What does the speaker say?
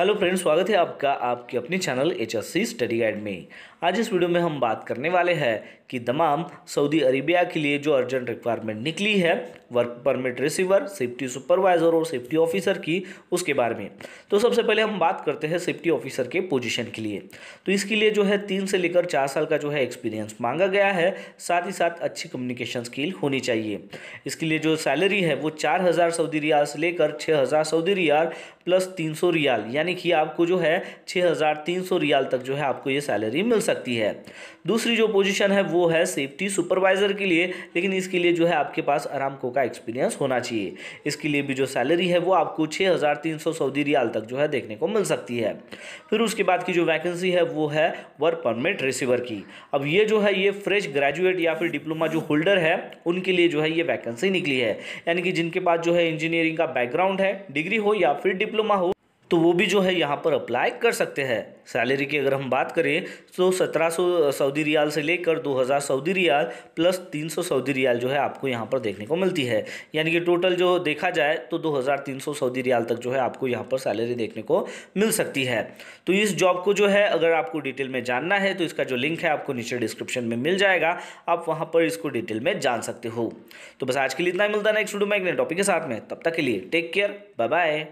hello friends स्वागत है आपका आपके अपने channel H S C study guide में आज इस वीडियो में हम बात करने वाले हैं कि तमाम सऊदी अरेबिया के लिए जो अर्जेंट रिक्वायरमेंट निकली है work permit receiver safety supervisor और सेफ्टी ऑफिसर की उसके बारे में तो सबसे पहले हम बात करते हैं सेफ्टी ऑफिसर के पोजिशन के लिए तो इसके लिए जो है तीन से लेकर चार साल का जो है एक्सपीरियंस मांगा गया है साथ ही साथ अच्छी कम्युनिकेशन स्किल होनी चाहिए इसके लिए जो सैलरी है वो चार सऊदी रियाल से लेकर छः सऊदी रियाल प्लस तीन रियाल यानी यानी कि आपको जो है छः हज़ार तीन सौ रियाल तक जो है आपको ये सैलरी मिल सकती है दूसरी जो पोजीशन है वो है सेफ्टी सुपरवाइज़र के लिए लेकिन इसके लिए जो है आपके पास आरामको का एक्सपीरियंस होना चाहिए इसके लिए भी जो सैलरी है वो आपको छः हज़ार तीन सौ सऊदी रियाल तक जो है देखने को मिल सकती है फिर उसके बाद की जो वैकेंसी है वो है वर्क परमिट रिसीवर की अब ये जो है ये फ्रेश ग्रेजुएट या फिर डिप्लोमा जो होल्डर है उनके लिए जो है ये वैकेंसी निकली है यानी कि जिनके पास जो है इंजीनियरिंग का बैकग्राउंड है डिग्री हो या फिर डिप्लोमा हो तो वो भी जो है यहाँ पर अप्लाई कर सकते हैं सैलरी की अगर हम बात करें तो 1700 सऊदी रियाल से लेकर 2000 सऊदी रियाल प्लस 300 सऊदी रियाल जो है आपको यहाँ पर देखने को मिलती है यानी कि टोटल जो देखा जाए तो 2300 सऊदी रियाल तक जो है आपको यहाँ पर सैलरी देखने को मिल सकती है तो इस जॉब को जो है अगर आपको डिटेल में जानना है तो इसका जो लिंक है आपको नीचे डिस्क्रिप्शन में मिल जाएगा आप वहाँ पर इसको डिटेल में जान सकते हो तो बस आज के लिए इतना ही मिलता है नेक्स्ट वीडियो में एक नए टॉपिक के साथ में तब तक के लिए टेक केयर बाय बाय